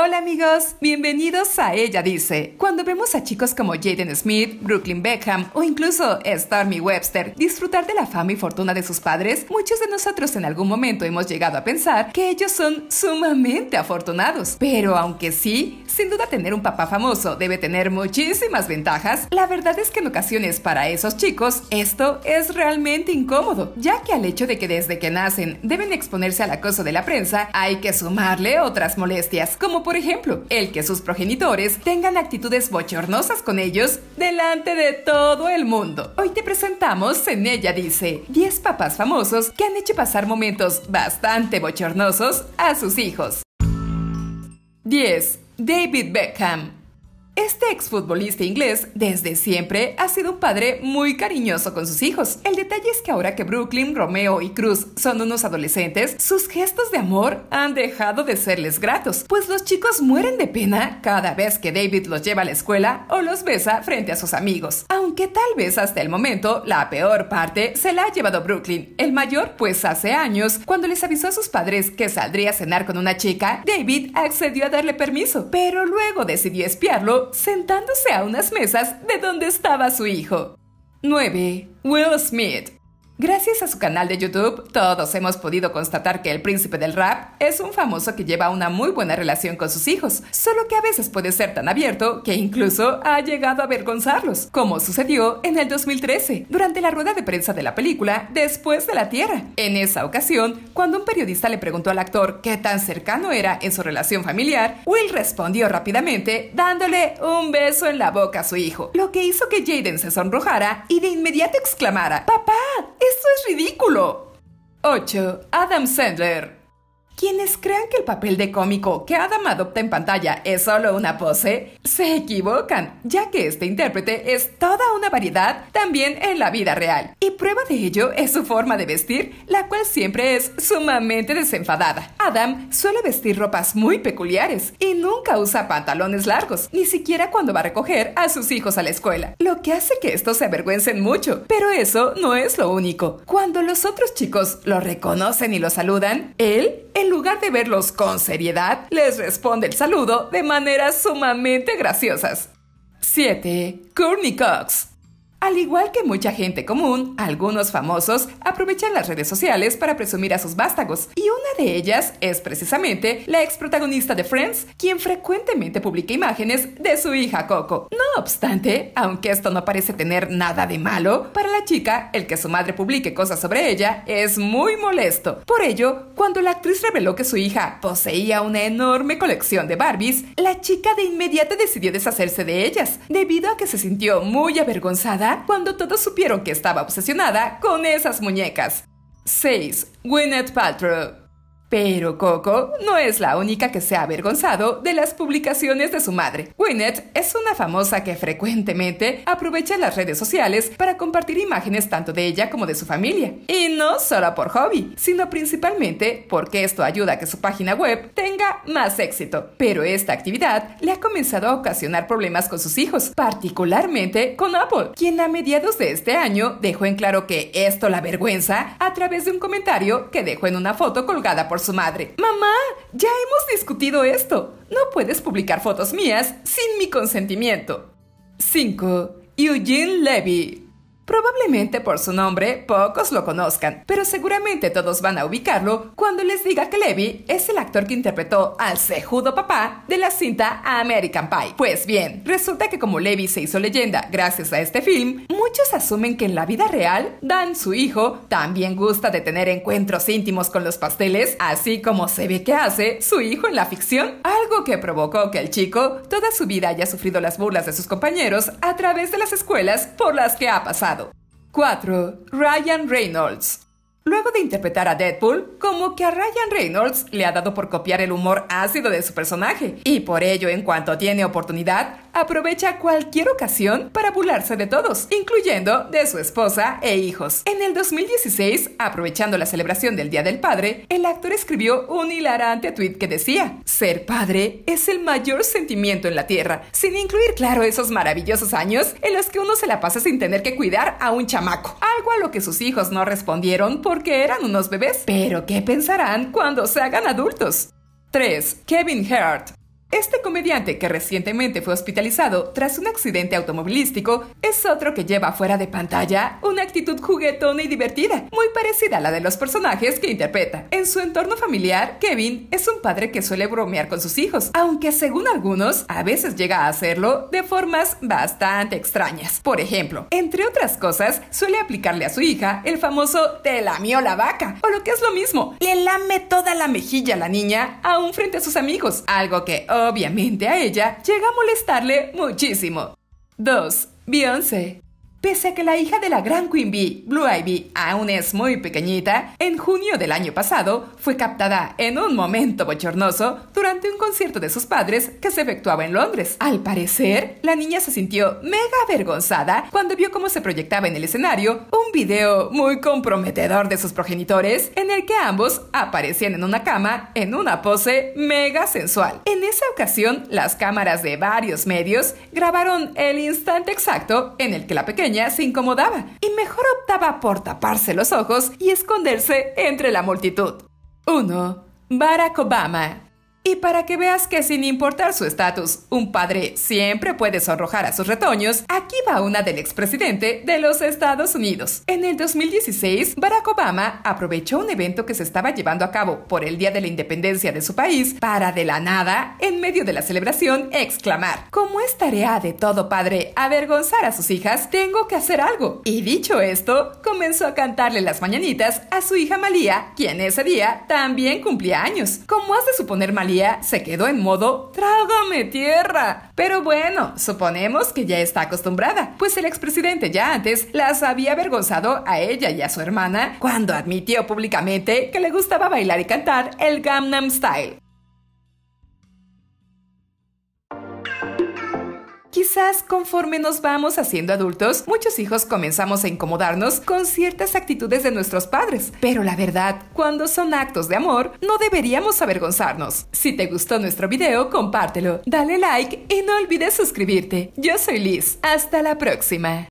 Hola amigos, bienvenidos a Ella Dice. Cuando vemos a chicos como Jaden Smith, Brooklyn Beckham o incluso Stormy Webster disfrutar de la fama y fortuna de sus padres, muchos de nosotros en algún momento hemos llegado a pensar que ellos son sumamente afortunados. Pero aunque sí, sin duda tener un papá famoso debe tener muchísimas ventajas. La verdad es que en ocasiones para esos chicos esto es realmente incómodo, ya que al hecho de que desde que nacen deben exponerse al acoso de la prensa, hay que sumarle otras molestias, como por ejemplo el que sus progenitores tengan actitudes bochornosas con ellos delante de todo el mundo. Hoy te presentamos En ella dice 10 papás famosos que han hecho pasar momentos bastante bochornosos a sus hijos. 10. David Beckham Este exfutbolista inglés desde siempre ha sido un padre muy cariñoso con sus hijos. El detalle es que ahora que Brooklyn, Romeo y Cruz son unos adolescentes, sus gestos de amor han dejado de serles gratos, pues los chicos mueren de pena cada vez que David los lleva a la escuela o los besa frente a sus amigos. Aunque tal vez hasta el momento la peor parte se la ha llevado Brooklyn, el mayor pues hace años, cuando les avisó a sus padres que saldría a cenar con una chica, David accedió a darle permiso, pero luego decidió espiarlo sentándose a unas mesas de donde estaba su hijo. 9. Will Smith Gracias a su canal de YouTube, todos hemos podido constatar que el príncipe del rap es un famoso que lleva una muy buena relación con sus hijos, solo que a veces puede ser tan abierto que incluso ha llegado a avergonzarlos, como sucedió en el 2013, durante la rueda de prensa de la película Después de la Tierra. En esa ocasión, cuando un periodista le preguntó al actor qué tan cercano era en su relación familiar, Will respondió rápidamente dándole un beso en la boca a su hijo, lo que hizo que Jaden se sonrojara y de inmediato exclamara, ¡Papá! Esto es ridículo. 8. Adam Sandler quienes crean que el papel de cómico que Adam adopta en pantalla es solo una pose, se equivocan, ya que este intérprete es toda una variedad también en la vida real. Y prueba de ello es su forma de vestir, la cual siempre es sumamente desenfadada. Adam suele vestir ropas muy peculiares y nunca usa pantalones largos, ni siquiera cuando va a recoger a sus hijos a la escuela, lo que hace que estos se avergüencen mucho. Pero eso no es lo único. Cuando los otros chicos lo reconocen y lo saludan, él, en lugar de verlos con seriedad, les responde el saludo de maneras sumamente graciosas. 7. Courtney Cox al igual que mucha gente común, algunos famosos aprovechan las redes sociales para presumir a sus vástagos, y una de ellas es precisamente la ex protagonista de Friends, quien frecuentemente publica imágenes de su hija Coco. No obstante, aunque esto no parece tener nada de malo, para la chica el que su madre publique cosas sobre ella es muy molesto. Por ello, cuando la actriz reveló que su hija poseía una enorme colección de Barbies, la chica de inmediato decidió deshacerse de ellas, debido a que se sintió muy avergonzada cuando todos supieron que estaba obsesionada con esas muñecas. 6. Gwyneth Paltrow pero Coco no es la única que se ha avergonzado de las publicaciones de su madre. Gwyneth es una famosa que frecuentemente aprovecha las redes sociales para compartir imágenes tanto de ella como de su familia. Y no solo por hobby, sino principalmente porque esto ayuda a que su página web tenga más éxito. Pero esta actividad le ha comenzado a ocasionar problemas con sus hijos, particularmente con Apple, quien a mediados de este año dejó en claro que esto la vergüenza a través de un comentario que dejó en una foto colgada por su madre. Mamá, ya hemos discutido esto. No puedes publicar fotos mías sin mi consentimiento. 5. Eugene Levy Probablemente por su nombre pocos lo conozcan, pero seguramente todos van a ubicarlo cuando les diga que Levy es el actor que interpretó al cejudo papá de la cinta American Pie. Pues bien, resulta que como Levy se hizo leyenda gracias a este film, muchos asumen que en la vida real Dan, su hijo, también gusta de tener encuentros íntimos con los pasteles, así como se ve que hace su hijo en la ficción, algo que provocó que el chico toda su vida haya sufrido las burlas de sus compañeros a través de las escuelas por las que ha pasado. 4. Ryan Reynolds. Luego de interpretar a Deadpool, como que a Ryan Reynolds le ha dado por copiar el humor ácido de su personaje, y por ello en cuanto tiene oportunidad, aprovecha cualquier ocasión para burlarse de todos, incluyendo de su esposa e hijos. En el 2016, aprovechando la celebración del Día del Padre, el actor escribió un hilarante tuit que decía, ser padre es el mayor sentimiento en la tierra, sin incluir, claro, esos maravillosos años en los que uno se la pasa sin tener que cuidar a un chamaco, algo a lo que sus hijos no respondieron porque eran unos bebés. Pero ¿qué pensarán cuando se hagan adultos? 3. Kevin Hart este comediante, que recientemente fue hospitalizado tras un accidente automovilístico, es otro que lleva fuera de pantalla una actitud juguetona y divertida, muy parecida a la de los personajes que interpreta. En su entorno familiar, Kevin es un padre que suele bromear con sus hijos, aunque según algunos, a veces llega a hacerlo de formas bastante extrañas. Por ejemplo, entre otras cosas, suele aplicarle a su hija el famoso te lamió la vaca, o lo que es lo mismo, le lame toda la mejilla a la niña aún frente a sus amigos, algo que Obviamente a ella llega a molestarle muchísimo. 2. Beyoncé. Pese a que la hija de la gran Queen Bee, Blue Ivy, aún es muy pequeñita, en junio del año pasado fue captada en un momento bochornoso durante un concierto de sus padres que se efectuaba en Londres. Al parecer, la niña se sintió mega avergonzada cuando vio cómo se proyectaba en el escenario un video muy comprometedor de sus progenitores en el que ambos aparecían en una cama en una pose mega sensual. En esa ocasión, las cámaras de varios medios grabaron el instante exacto en el que la pequeña se incomodaba y mejor optaba por taparse los ojos y esconderse entre la multitud. 1. Barack Obama y para que veas que sin importar su estatus, un padre siempre puede sonrojar a sus retoños, aquí va una del expresidente de los Estados Unidos. En el 2016, Barack Obama aprovechó un evento que se estaba llevando a cabo por el Día de la Independencia de su país para de la nada, en medio de la celebración, exclamar, como es tarea de todo padre avergonzar a sus hijas, tengo que hacer algo. Y dicho esto, comenzó a cantarle las mañanitas a su hija Malía, quien ese día también cumplía años. Como has de suponer, Malía se quedó en modo trágame tierra. Pero bueno, suponemos que ya está acostumbrada, pues el expresidente ya antes las había avergonzado a ella y a su hermana cuando admitió públicamente que le gustaba bailar y cantar el Gangnam Style. Quizás conforme nos vamos haciendo adultos, muchos hijos comenzamos a incomodarnos con ciertas actitudes de nuestros padres. Pero la verdad, cuando son actos de amor, no deberíamos avergonzarnos. Si te gustó nuestro video, compártelo, dale like y no olvides suscribirte. Yo soy Liz. Hasta la próxima.